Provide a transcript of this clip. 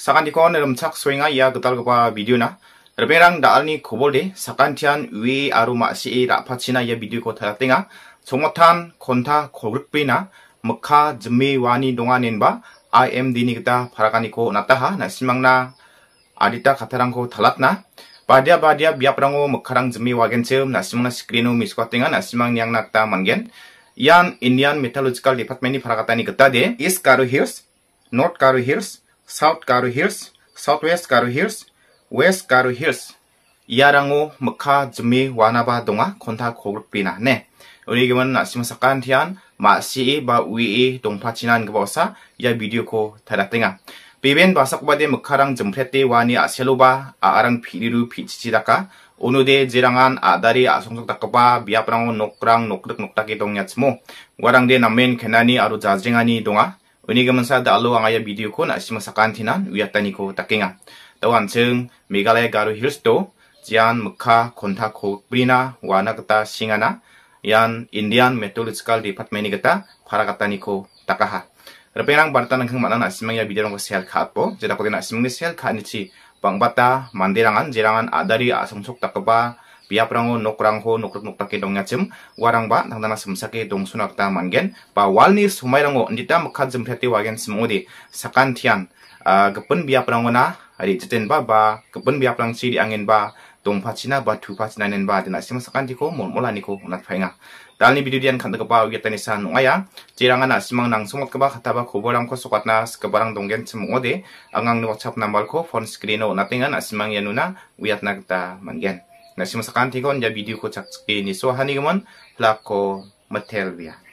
sakan di kon swinga chak soinga ia gedal video na rebengrang daalni kobolde sakan tian wi aru ma si e rapat phachina ia video ko tharatenga chongmotan khonta pina. meka jemi wani donga nenba IM dini kita parakaniko nataha na. na adita katarangko thalatna badia badia na simang na wagenseum misko screenu na simang niang nata mangen yan Indian Metallurgical Department ni parakatani kita de East Karu Hills North Karu Hills South Garo Hills, Southwest Garo Hills, West Garo Hills. Iarangu meka jemi wanaba donga konta kogruk bina ne. Uni gimen nasi masakan tian ma si ba wi i dong pacinan ke ya video ko tada tenga. Beben ba sakuba de meka rang jemprete wani a seluba a arang piriru pici daka. Unu de jirangan a dari a songsok takapa biap rangu nokrang nokrek noktaki dong nyatsmo. Warang de namen kenani aru jazringani donga gaman sa da alo ang video ko na masakan tinan ni ko takinga. Tawan ceng Megalaya Garu Hills to jian mukha konta ko brina wana kata singana yan Indian Meteorological Department ni kata para kata ni ko takaha. Repenang bartan ang mana na asimang ya video ko sel khat po jeda ko na asimang ni sel khat ni chi bangbata mandirangan jirangan adari sok takaba biaprango warang ba nang dongachim warangba tangdana dong sunak ta mangen ba walni sumairango ndita mukha jimrete wagen sakan kepen sakantian gepun na ari jitenba ba ba kepen gepun si di angin ba dong ba tu thupachina ba dina sim sakantiko molmolaniko unatphainga ni video dian khanda tani san nung aya jiranga ana simang nang sumat kaba khataba khoborang ko sokat dong skabarang donggen chimode angang nuwak cap nambal ko phone screen o natinga na simang na wiatna kita manggen Nasimusakantikon ya video ko chakskini. So, hanigman, plako, materya.